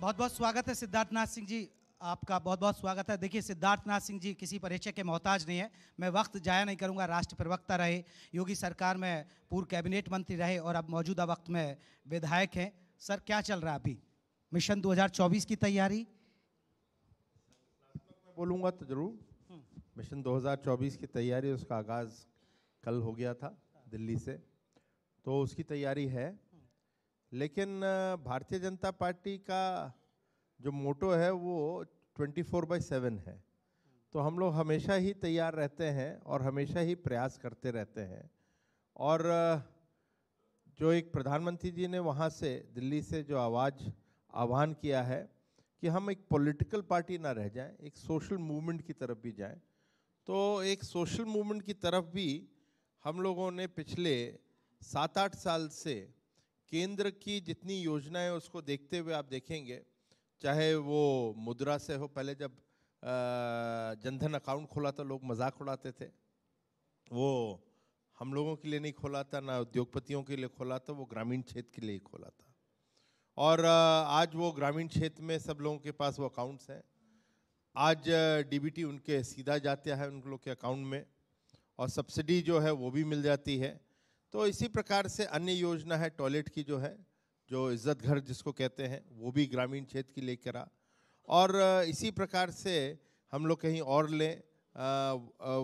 बहुत बहुत स्वागत है सिद्धार्थ नाथ सिंह जी आपका बहुत बहुत स्वागत है देखिए सिद्धार्थ नाथ सिंह जी किसी परिचय के मोहताज नहीं है मैं वक्त जाया नहीं करूंगा राष्ट्र प्रवक्ता रहे योगी सरकार में पूर्व कैबिनेट मंत्री रहे और अब मौजूदा वक्त में विधायक हैं सर क्या चल रहा है अभी मिशन 2024 की तैयारी मैं बोलूँगा तो जरूर मिशन 2024 की तैयारी उसका आगाज़ कल हो गया था दिल्ली से तो उसकी तैयारी है लेकिन भारतीय जनता पार्टी का जो मोटो है वो 24 बाई सेवन है तो हम लोग हमेशा ही तैयार रहते हैं और हमेशा ही प्रयास करते रहते हैं और जो एक प्रधानमंत्री जी ने वहाँ से दिल्ली से जो आवाज़ आह्वान किया है कि हम एक पॉलिटिकल पार्टी ना रह जाएं एक सोशल मूवमेंट की तरफ भी जाएं तो एक सोशल मूवमेंट की तरफ भी हम लोगों ने पिछले सात आठ साल से केंद्र की जितनी योजना है उसको देखते हुए आप देखेंगे चाहे वो मुद्रा से हो पहले जब जनधन अकाउंट खोला था लोग मजाक उड़ाते थे वो हम लोगों के लिए नहीं खोला था ना उद्योगपतियों के लिए खोला था वो ग्रामीण क्षेत्र के लिए ही खोला था और आज वो ग्रामीण क्षेत्र में सब लोगों के पास वो अकाउंट्स हैं आज डीबीटी उनके सीधा जाते है उन लोग के अकाउंट में और सब्सिडी जो है वो भी मिल जाती है तो इसी प्रकार से अन्य योजना है टॉयलेट की जो है जो इज्जत घर जिसको कहते हैं वो भी ग्रामीण क्षेत्र की लेकर आ और इसी प्रकार से हम लोग कहीं और लें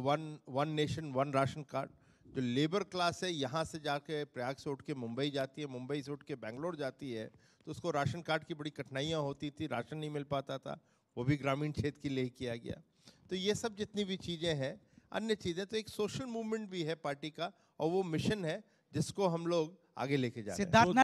one one nation one ration card जो लेबर क्लास है यहाँ से जाके प्रयाग से उठ के मुंबई जाती है मुंबई से उठ के बेंगलोर जाती है तो उसको राशन कार्ड की बड़ी कठिनाइयाँ होती थी राशन नहीं मिल पाता था वो भी ग्रामीण क्षेत्र के लिए किया गया तो ये सब जितनी भी चीज़ें हैं अन्य चीज़ें तो एक सोशल मूवमेंट भी है पार्टी का और वो मिशन है जिसको हम लोग आगे लेके जा रहे हैं सिद्धार्थ